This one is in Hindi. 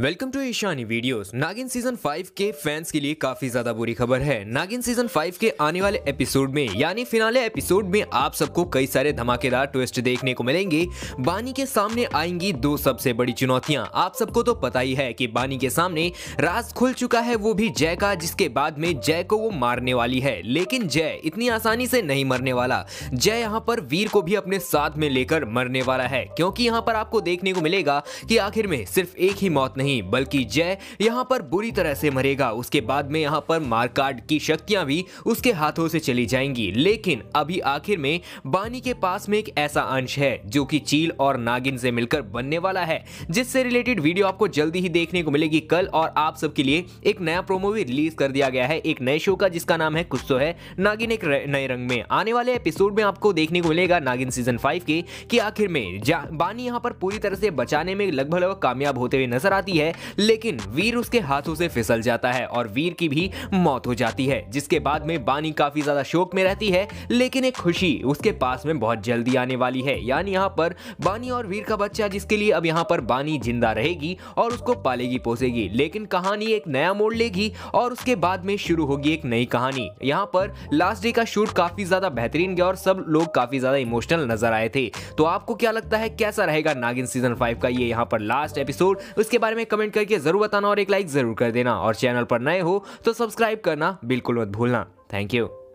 welcome to Ishani videos Naagin season 5 के फैंस के लिए काफी ज्यादा बुरी खबर है नागिन सीजन 5 के आने वाले एपिसोड में यानी फिनाले एपिसोड में आप सबको कई सारे धमाकेदार ट्विस्ट देखने को मिलेंगे बानी के सामने आएंगी दो सबसे बड़ी चुनौतियां आप सबको तो पता ही है कि बानी के सामने राज खुल चुका है वो भी जय का जिसके बाद में जय को वो मारने वाली है लेकिन जय इतनी आसानी से नहीं मरने वाला जय यहाँ पर वीर को भी अपने साथ में लेकर मरने वाला है क्योंकि यहाँ पर आपको देखने को मिलेगा की आखिर में सिर्फ एक ही मौत नहीं नहीं बल्कि जय यहाँ पर बुरी तरह से मरेगा उसके बाद में यहाँ पर मारकाट की शक्तियां भी उसके हाथों से चली जाएंगी लेकिन अभी आखिर में बानी के पास में एक ऐसा अंश है जो कि चील और नागिन से मिलकर बनने वाला है जिससे रिलेटेड वीडियो आपको जल्दी ही देखने को मिलेगी कल और आप सबके लिए एक नया प्रोमो भी रिलीज कर दिया गया है एक नए शो का जिसका नाम है कुछ तो है नागिन एक नए रंग में आने वाले एपिसोड में आपको देखने को मिलेगा नागिन सीजन फाइव के कि आखिर में बानी यहाँ पर पूरी तरह से बचाने में लगभग लगभग कामयाब होते हुए नजर आती है होती है लेकिन वीर उसके हाथों से फिसल जाता है और वीर की भी मौत हो जाती है जिसके बाद में बानी काफी ज्यादा शोक में रहती है लेकिन एक खुशी उसके पास में बहुत जल्दी आने वाली है यानी यहाँ पर बानी और वीर का बच्चा जिसके लिए अब यहाँ पर बानी जिंदा रहेगी और उसको पालेगी पोसेगी लेकिन कहानी एक नया मोड़ लेगी और उसके बाद में शुरू होगी एक नई कहानी यहाँ पर लास्ट डे का शूट काफी ज्यादा बेहतरीन गया और सब लोग काफी ज्यादा इमोशनल नजर आए थे तो आपको क्या लगता है कैसा रहेगा नागिन सीजन फाइव का ये यहाँ पर लास्ट एपिसोड उसके बारे में में कमेंट करके जरूर बताना और एक लाइक जरूर कर देना और चैनल पर नए हो तो सब्सक्राइब करना बिल्कुल मत भूलना थैंक यू